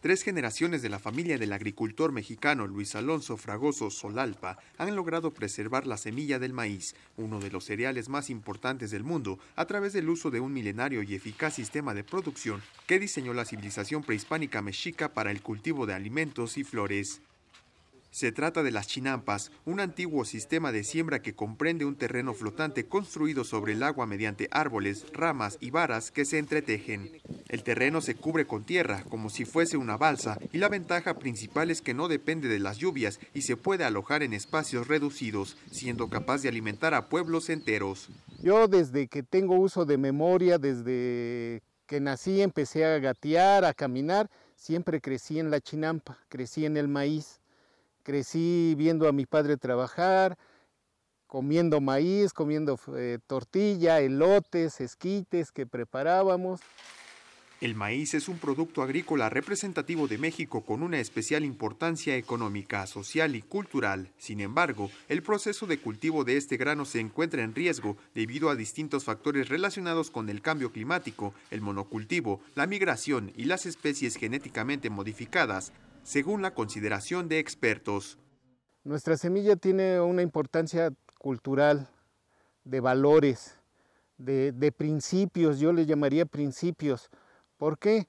Tres generaciones de la familia del agricultor mexicano Luis Alonso Fragoso Solalpa han logrado preservar la semilla del maíz, uno de los cereales más importantes del mundo, a través del uso de un milenario y eficaz sistema de producción que diseñó la civilización prehispánica mexica para el cultivo de alimentos y flores. Se trata de las chinampas, un antiguo sistema de siembra que comprende un terreno flotante construido sobre el agua mediante árboles, ramas y varas que se entretejen. El terreno se cubre con tierra, como si fuese una balsa, y la ventaja principal es que no depende de las lluvias y se puede alojar en espacios reducidos, siendo capaz de alimentar a pueblos enteros. Yo desde que tengo uso de memoria, desde que nací empecé a gatear, a caminar, siempre crecí en la chinampa, crecí en el maíz, crecí viendo a mi padre trabajar, comiendo maíz, comiendo eh, tortilla, elotes, esquites que preparábamos. El maíz es un producto agrícola representativo de México con una especial importancia económica, social y cultural. Sin embargo, el proceso de cultivo de este grano se encuentra en riesgo debido a distintos factores relacionados con el cambio climático, el monocultivo, la migración y las especies genéticamente modificadas, según la consideración de expertos. Nuestra semilla tiene una importancia cultural, de valores, de, principios, yo le llamaría principios ¿Por qué?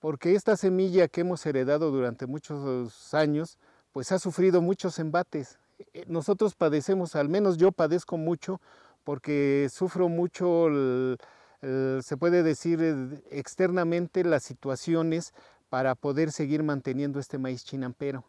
Porque esta semilla que hemos heredado durante muchos años, pues ha sufrido muchos embates. Eh, nosotros padecemos, al menos yo padezco mucho, porque sufro mucho, se puede decir eh, externamente, las situaciones para poder seguir manteniendo este maíz chinampero.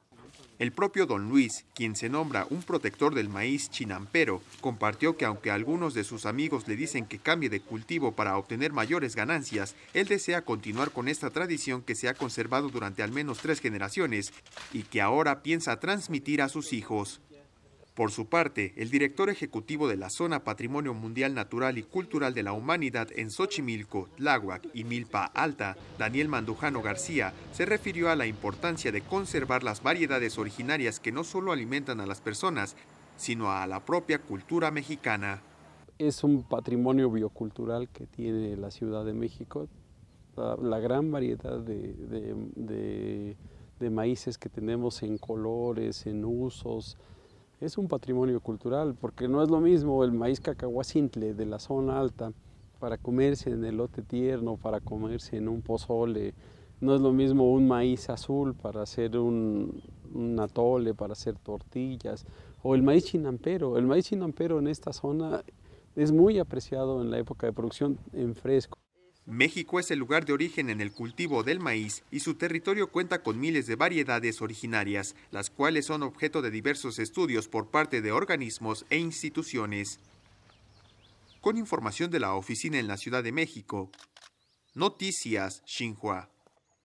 El propio don Luis, quien se nombra un protector del maíz chinampero, compartió que aunque algunos de sus amigos le dicen que cambie de cultivo para obtener mayores ganancias, él desea continuar con esta tradición que se ha conservado durante al menos tres generaciones y que ahora piensa transmitir a sus hijos. Por su parte, el director ejecutivo de la Zona Patrimonio Mundial Natural y Cultural de la Humanidad en Xochimilco, Tláhuac y Milpa Alta, Daniel Mandujano García, se refirió a la importancia de conservar las variedades originarias que no solo alimentan a las personas, sino a la propia cultura mexicana. Es un patrimonio biocultural que tiene la Ciudad de México, la, gran variedad de, de maíces que tenemos en colores, en usos, es un patrimonio cultural, porque no es lo mismo el maíz cacahuacintle de la zona alta para comerse en el lote tierno, para comerse en un pozole, no es lo mismo un maíz azul para hacer un, un atole, para hacer tortillas, o el maíz chinampero. El maíz chinampero en esta zona es muy apreciado en la época de producción en fresco. México es el lugar de origen en el cultivo del maíz y su territorio cuenta con miles de variedades originarias, las cuales son objeto de diversos estudios por parte de organismos e instituciones. Con información de la oficina en la Ciudad de México. Noticias Xinhua.